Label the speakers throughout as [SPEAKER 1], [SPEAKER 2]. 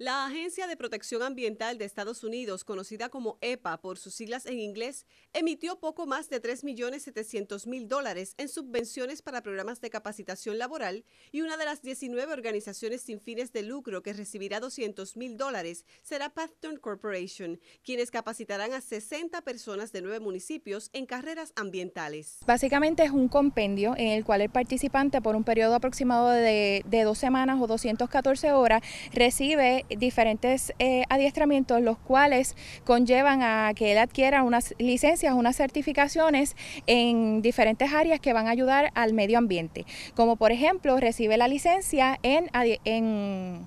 [SPEAKER 1] La Agencia de Protección Ambiental de Estados Unidos, conocida como EPA por sus siglas en inglés, emitió poco más de 3.700.000 dólares en subvenciones para programas de capacitación laboral y una de las 19 organizaciones sin fines de lucro que recibirá 200.000 dólares será Pathton Corporation, quienes capacitarán a 60 personas de nueve municipios en carreras ambientales.
[SPEAKER 2] Básicamente es un compendio en el cual el participante por un periodo aproximado de, de dos semanas o 214 horas recibe diferentes eh, adiestramientos, los cuales conllevan a que él adquiera unas licencias, unas certificaciones en diferentes áreas que van a ayudar al medio ambiente. Como por ejemplo, recibe la licencia en, en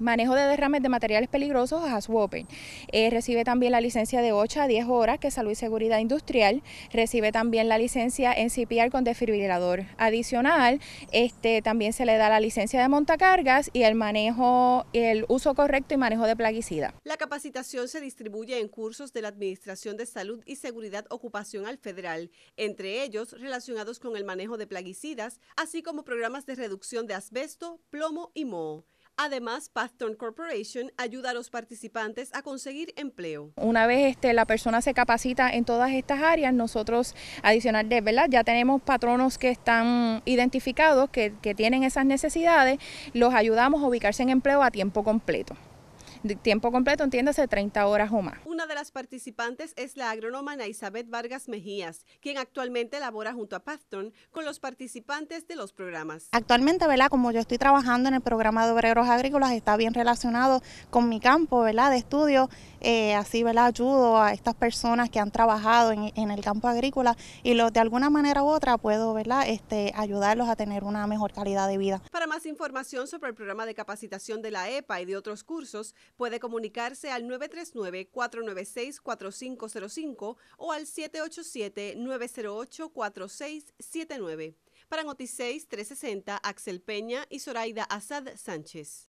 [SPEAKER 2] manejo de derrames de materiales peligrosos a Haswopen. Eh, recibe también la licencia de 8 a 10 horas, que es salud y seguridad industrial. Recibe también la licencia en CPR con desfibrilador adicional. Este, también se le da la licencia de montacargas y el manejo, el uso correcto y manejo de plaguicidas.
[SPEAKER 1] La capacitación se distribuye en cursos de la Administración de Salud y Seguridad Ocupacional Federal, entre ellos relacionados con el manejo de plaguicidas, así como programas de reducción de asbesto, plomo y moho. Además, Pathton Corporation ayuda a los participantes a conseguir empleo.
[SPEAKER 2] Una vez este, la persona se capacita en todas estas áreas, nosotros, adicional de, ¿verdad? Ya tenemos patronos que están identificados, que tienen esas necesidades, los ayudamos a ubicarse en empleo a tiempo completo tiempo completo, entiéndase, 30 horas o más.
[SPEAKER 1] Una de las participantes es la agrónoma Isabel Vargas Mejías, quien actualmente labora junto a Pathton con los participantes de los programas.
[SPEAKER 3] Actualmente, ¿verdad? Como yo estoy trabajando en el programa de obreros agrícolas, está bien relacionado con mi campo, ¿verdad? De estudio, eh, así, ¿verdad? Ayudo a estas personas que han trabajado en, el campo agrícola y los de alguna manera u otra puedo, ¿verdad? Este, ayudarlos a tener una mejor calidad de vida.
[SPEAKER 1] Para más información sobre el programa de capacitación de la EPA y de otros cursos, Puede comunicarse al 939-496-4505 o al 787-908-4679. Para Noticias 360, Axel Peña y Zoraida Asad Sánchez.